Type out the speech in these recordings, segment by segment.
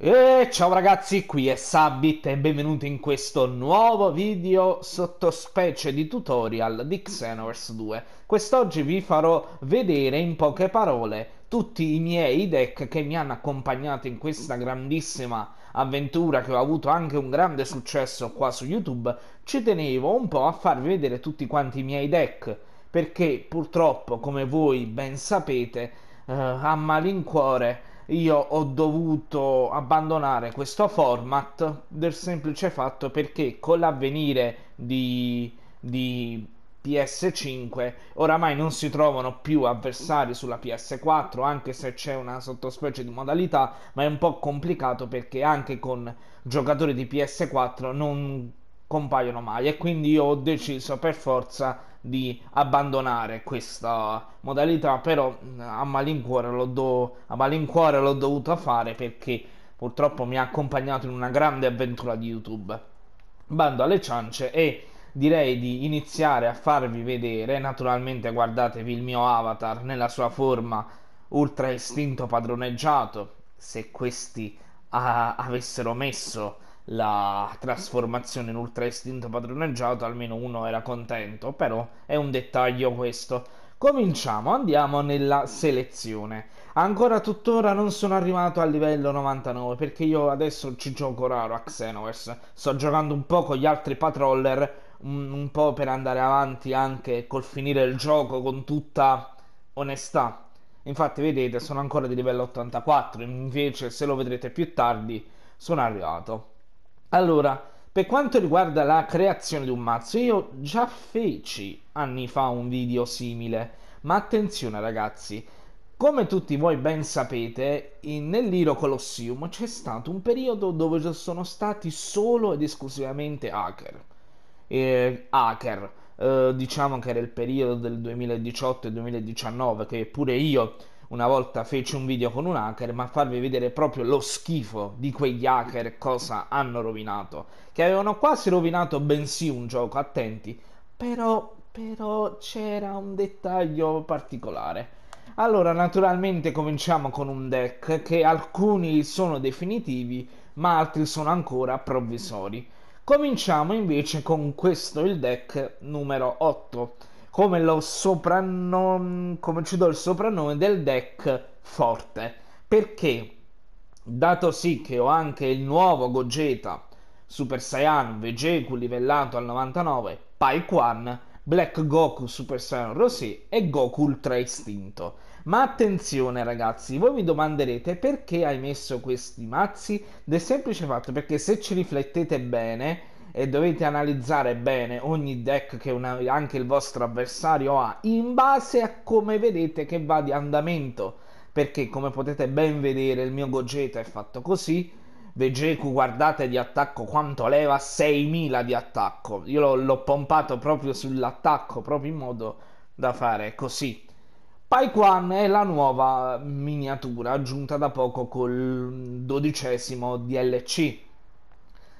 E ciao ragazzi, qui è Sabit e benvenuti in questo nuovo video sottospecie di tutorial di Xenoverse 2. Quest'oggi vi farò vedere in poche parole tutti i miei deck che mi hanno accompagnato in questa grandissima avventura che ho avuto anche un grande successo qua su YouTube. Ci tenevo un po' a farvi vedere tutti quanti i miei deck perché purtroppo, come voi ben sapete, eh, a malincuore io ho dovuto abbandonare questo format del semplice fatto perché con l'avvenire di, di PS5 oramai non si trovano più avversari sulla PS4 anche se c'è una sottospecie di modalità ma è un po' complicato perché anche con giocatori di PS4 non compaiono mai e quindi io ho deciso per forza di di abbandonare questa modalità, però mm, a malincuore l'ho, do- a malincuore l'ho dovuta fare perché purtroppo mi ha accompagnato in una grande avventura di YouTube. Bando alle ciance e direi di iniziare a farvi vedere, naturalmente guardatevi il mio avatar nella sua forma ultra istinto padroneggiato, se questi a- ah, avessero messo la trasformazione in Ultra Instinto padroneggiato, almeno uno era contento, però è un dettaglio questo. Cominciamo, andiamo nella selezione. Ancora tuttora non sono arrivato al livello 99 perché io adesso ci gioco raro a Xenoverse. Sto giocando un po' con gli altri patroller, un, un po' per andare avanti anche col finire il gioco con tutta onestà. Infatti vedete sono ancora di livello 84, invece se lo vedrete più tardi sono arrivato. Allora, per quanto riguarda la creazione di un mazzo, io già feci anni fa un video simile, ma attenzione ragazzi, come tutti voi ben sapete, nell'Iro Colosseum c'è stato un periodo dove sono stati solo ed esclusivamente hacker. Eh, hacker, eh, diciamo che era il periodo del 2018 2019, che pure io una volta feci un video con un hacker, ma farvi vedere proprio lo schifo di quegli hacker cosa hanno rovinato. Che avevano quasi rovinato bensì un gioco, attenti, però, però c'era un dettaglio particolare. Allora, naturalmente cominciamo con un deck che alcuni sono definitivi, ma altri sono ancora provvisori. Cominciamo invece con questo, il deck numero 8 come lo soprannome, come ci do il soprannome del deck forte, perché dato sì che ho anche il nuovo Gogeta Super Saiyan Vegeku livellato al 99, Paikwan, Black Goku Super Saiyan Rosé e Goku Ultra Istinto. Ma attenzione ragazzi, voi mi domanderete perché hai messo questi mazzi? Del semplice fatto perché se ci riflettete bene, e dovete analizzare bene ogni deck che una, anche il vostro avversario ha in base a come vedete che va di andamento perché come potete ben vedere il mio Gogeta è fatto così Vegeku guardate di attacco quanto leva 6000 di attacco io l'ho, l'ho pompato proprio sull'attacco proprio in modo da fare così Paikwan è la nuova miniatura aggiunta da poco col dodicesimo DLC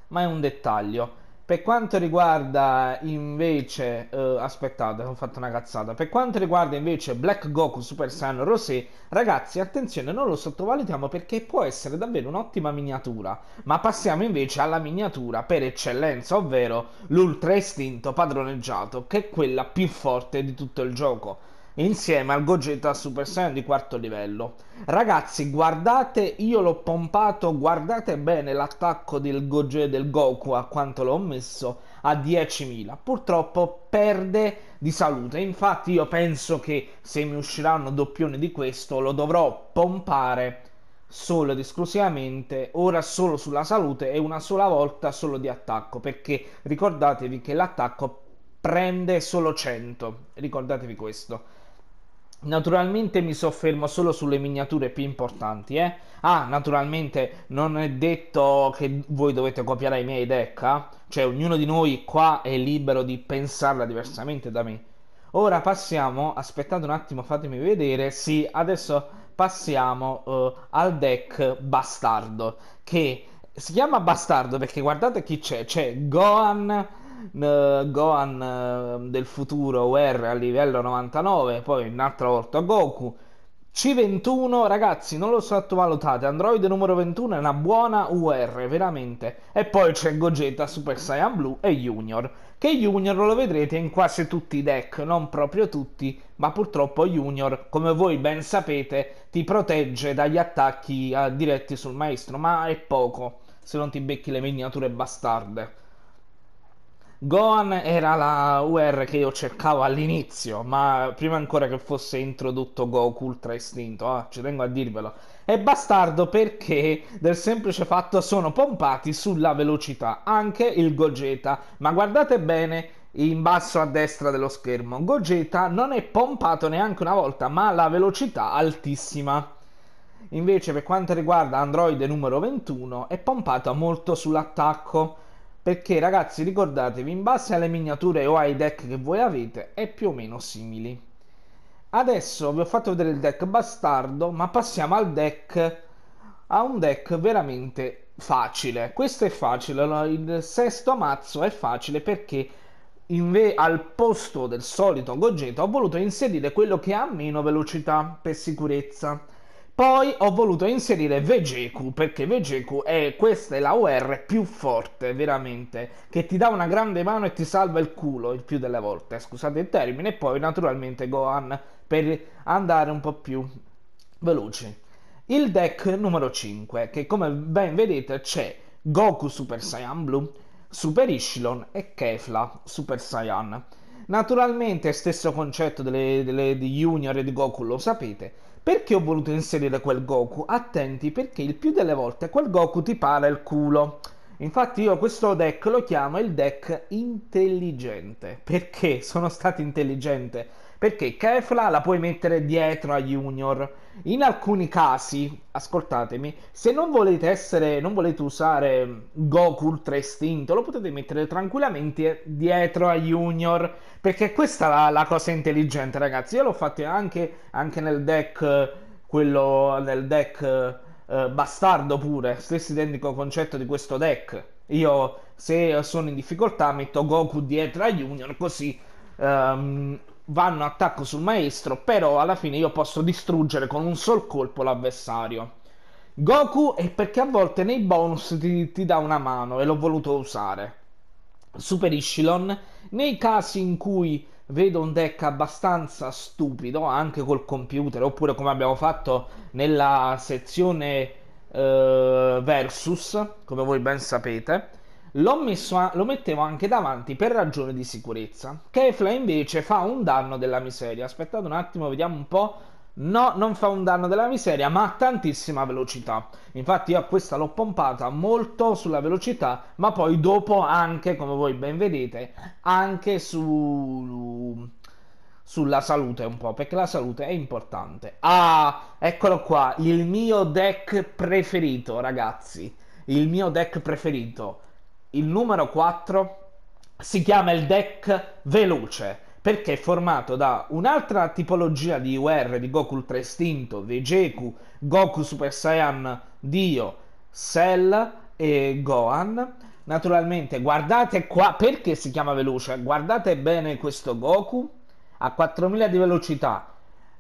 ma è un dettaglio. Per quanto riguarda invece, eh, aspettate, ho fatto una cazzata. Per quanto riguarda invece Black Goku Super Saiyan Rosé, ragazzi, attenzione, non lo sottovalutiamo perché può essere davvero un'ottima miniatura. Ma passiamo invece alla miniatura per eccellenza, ovvero l'Ultra Istinto padroneggiato, che è quella più forte di tutto il gioco insieme al Gogeta Super Saiyan di quarto livello. Ragazzi, guardate, io l'ho pompato, guardate bene l'attacco del Gogeta del Goku a quanto l'ho messo a 10.000. Purtroppo perde di salute. Infatti io penso che se mi usciranno doppioni di questo lo dovrò pompare solo ed esclusivamente ora solo sulla salute e una sola volta solo di attacco perché ricordatevi che l'attacco prende solo 100 ricordatevi questo Naturalmente mi soffermo solo sulle miniature più importanti, eh? Ah, naturalmente non è detto che voi dovete copiare i miei deck, eh? cioè ognuno di noi qua è libero di pensarla diversamente da me. Ora passiamo, aspettate un attimo, fatemi vedere, sì, adesso passiamo uh, al deck Bastardo, che si chiama Bastardo perché guardate chi c'è, c'è Gohan Gohan ehm, del futuro UR a livello 99, poi un'altra volta Goku. C21, ragazzi, non lo sottovalutate. Android numero 21 è una buona UR, veramente. E poi c'è Gogeta, Super Saiyan Blue e Junior. Che Junior lo vedrete in quasi tutti i deck, non proprio tutti, ma purtroppo Junior, come voi ben sapete, ti protegge dagli attacchi eh, diretti sul maestro, ma è poco se non ti becchi le miniature bastarde. Gohan era la UR che io cercavo all'inizio, ma prima ancora che fosse introdotto Goku Ultra Istinto, ah, ci tengo a dirvelo. È bastardo perché del semplice fatto sono pompati sulla velocità, anche il Gogeta. Ma guardate bene in basso a destra dello schermo, Gogeta non è pompato neanche una volta, ma la velocità altissima. Invece per quanto riguarda Android numero 21 è pompato molto sull'attacco perché ragazzi ricordatevi in base alle miniature o ai deck che voi avete è più o meno simili adesso vi ho fatto vedere il deck bastardo ma passiamo al deck a un deck veramente facile questo è facile il sesto mazzo è facile perché Inve- al posto del solito Gogeta ho voluto inserire quello che ha meno velocità per sicurezza poi ho voluto inserire Vegeku perché Vegeku è questa è la OR più forte, veramente, che ti dà una grande mano e ti salva il culo il più delle volte, scusate il termine, e poi naturalmente Gohan per andare un po' più veloci. Il deck numero 5, che come ben vedete c'è Goku Super Saiyan Blue, Super Ishilon e Kefla Super Saiyan. Naturalmente stesso concetto delle, delle, di Junior e di Goku, lo sapete perché ho voluto inserire quel Goku? Attenti, perché il più delle volte quel Goku ti para il culo. Infatti io questo deck lo chiamo il deck intelligente. Perché sono stato intelligente? Perché Kefla la puoi mettere dietro a Junior. In alcuni casi, ascoltatemi, se non volete, essere, non volete usare Goku Ultra Istinto, lo potete mettere tranquillamente dietro a Junior. Perché questa è la, la cosa intelligente, ragazzi. Io l'ho fatto anche, anche nel deck, quello nel deck eh, bastardo pure, stesso identico concetto di questo deck. Io se sono in difficoltà metto Goku dietro a Junior così ehm, vanno attacco sul maestro, però alla fine io posso distruggere con un sol colpo l'avversario. Goku è perché a volte nei bonus ti, ti dà una mano e l'ho voluto usare. Super Ishilon nei casi in cui vedo un deck abbastanza stupido anche col computer oppure come abbiamo fatto nella sezione eh, versus come voi ben sapete l'ho messo a- lo mettevo anche davanti per ragione di sicurezza Kefla invece fa un danno della miseria aspettate un attimo vediamo un po' No, non fa un danno della miseria, ma ha tantissima velocità. Infatti io questa l'ho pompata molto sulla velocità, ma poi dopo anche, come voi ben vedete, anche su sulla salute un po', perché la salute è importante. Ah, eccolo qua, il mio deck preferito, ragazzi. Il mio deck preferito, il numero 4, si chiama il deck veloce perché è formato da un'altra tipologia di UR di Goku Ultra Estinto, Vegeku, Goku Super Saiyan, Dio, Cell e Gohan. Naturalmente, guardate qua perché si chiama veloce. Guardate bene questo Goku a 4000 di velocità,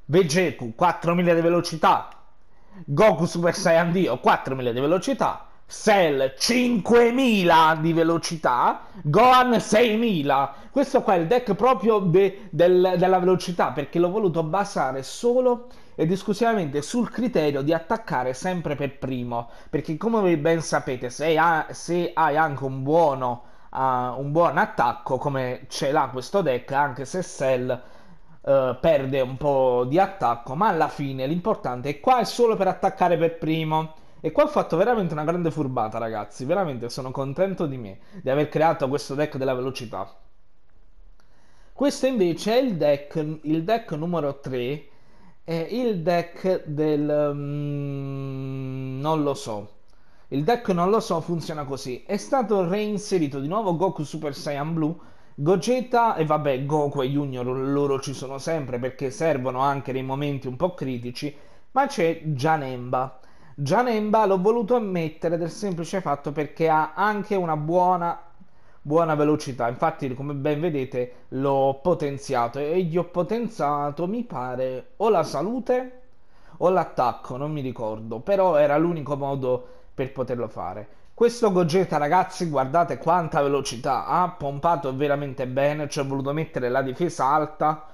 Vegeku 4000 di velocità, Goku Super Saiyan Dio 4000 di velocità Cell 5000 di velocità, Gohan 6000. Questo qua è il deck proprio de, del, della velocità perché l'ho voluto basare solo ed esclusivamente sul criterio di attaccare sempre per primo. Perché come voi ben sapete, se, ha, se hai anche un, buono, uh, un buon attacco, come ce l'ha questo deck, anche se Cell Uh, perde un po' di attacco, ma alla fine l'importante è qua è solo per attaccare per primo. E qua ho fatto veramente una grande furbata, ragazzi. Veramente sono contento di me di aver creato questo deck della velocità. Questo invece è il deck, il deck numero 3. È il deck del. Um, non lo so. Il deck non lo so, funziona così. È stato reinserito di nuovo Goku Super Saiyan Blue. Gogeta e vabbè Goku e Junior loro ci sono sempre perché servono anche nei momenti un po' critici, ma c'è Janemba Gianemba l'ho voluto ammettere del semplice fatto perché ha anche una buona buona velocità. Infatti, come ben vedete, l'ho potenziato e gli ho potenziato, mi pare, o la salute o l'attacco, non mi ricordo, però era l'unico modo per poterlo fare. Questo Gogeta, ragazzi, guardate quanta velocità ha pompato veramente bene, ci ho voluto mettere la difesa alta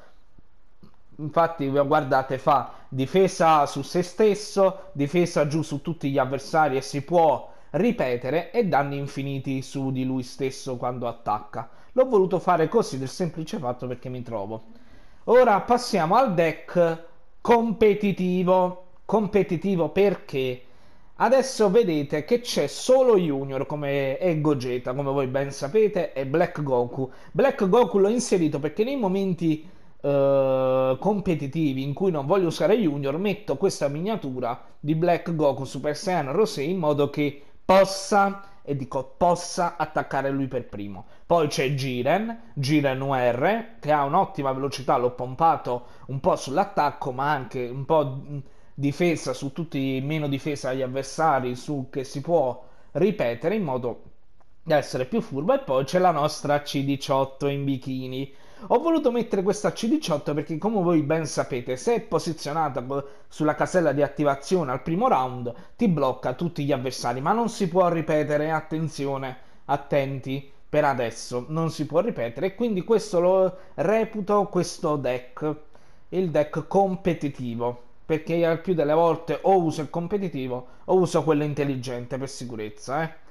infatti guardate fa difesa su se stesso, difesa giù su tutti gli avversari e si può ripetere e danni infiniti su di lui stesso quando attacca. L'ho voluto fare così del semplice fatto perché mi trovo. Ora passiamo al deck competitivo. Competitivo perché adesso vedete che c'è solo Junior come è Gogeta, come voi ben sapete, e Black Goku. Black Goku l'ho inserito perché nei momenti eh, competitivi in cui non voglio usare Junior, metto questa miniatura di Black Goku Super Saiyan Rosé in modo che possa e dico possa attaccare lui per primo. Poi c'è Jiren, Jiren UR, che ha un'ottima velocità, l'ho pompato un po' sull'attacco, ma anche un po' difesa su tutti, meno difesa agli avversari, su che si può ripetere in modo essere più furbo e poi c'è la nostra C18 in bikini. Ho voluto mettere questa C18 perché come voi ben sapete se è posizionata sulla casella di attivazione al primo round ti blocca tutti gli avversari ma non si può ripetere, attenzione, attenti per adesso non si può ripetere quindi questo lo reputo questo deck il deck competitivo perché al più delle volte o uso il competitivo o uso quello intelligente per sicurezza eh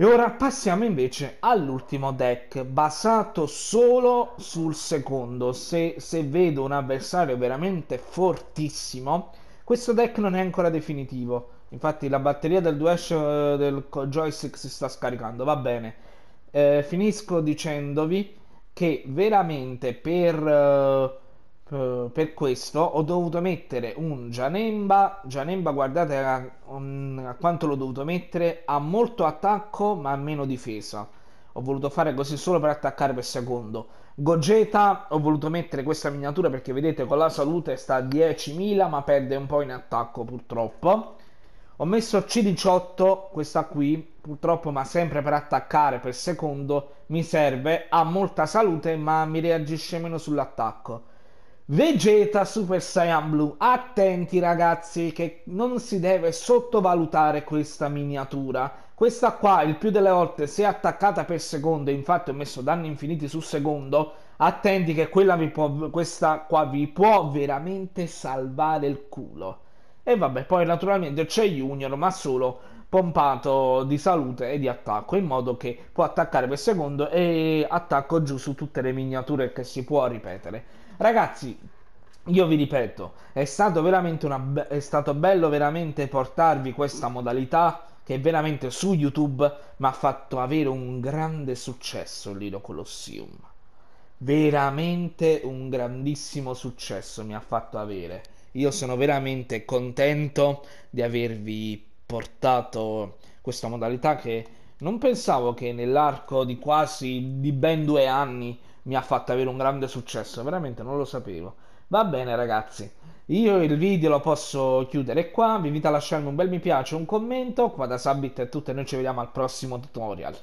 e ora passiamo invece all'ultimo deck, basato solo sul secondo. Se, se, vedo un avversario veramente fortissimo, questo deck non è ancora definitivo. Infatti la batteria del Duesh eh, del joystick si sta scaricando, va bene. Eh, finisco dicendovi che veramente per... Eh, eh, per questo ho dovuto mettere un Gianemba. Gianemba, guardate a, a, quanto l'ho dovuto mettere. Ha molto attacco, ma meno difesa. Ho voluto fare così solo per attaccare per secondo. Gogeta, ho voluto mettere questa miniatura perché vedete con la salute sta a 10.000, ma perde un po' in attacco purtroppo. Ho messo C18, questa qui, purtroppo, ma sempre per attaccare per secondo. Mi serve, ha molta salute, ma mi reagisce meno sull'attacco. Vegeta Super Saiyan Blue, attenti ragazzi che non si deve sottovalutare questa miniatura. Questa qua il più delle volte se attaccata per secondo, infatti ho messo danni infiniti su secondo, attenti che può, questa qua vi può veramente salvare il culo. E vabbè, poi naturalmente c'è Junior, ma solo pompato di salute e di attacco in modo che può attaccare per secondo e attacco giù su tutte le miniature che si può ripetere Ragazzi, io vi ripeto, è stato veramente una, è stato bello veramente portarvi questa modalità che veramente su YouTube mi ha fatto avere un grande successo Lido Colossium Veramente un grandissimo successo mi ha fatto avere. Io sono veramente contento di avervi portato questa modalità che non pensavo che nell'arco di quasi di ben due anni mi ha fatto avere un grande successo, veramente non lo sapevo. Va bene ragazzi, io il video lo posso chiudere qua, vi invito a lasciarmi un bel mi piace, un commento, qua da Sabit è tutto e noi ci vediamo al prossimo tutorial.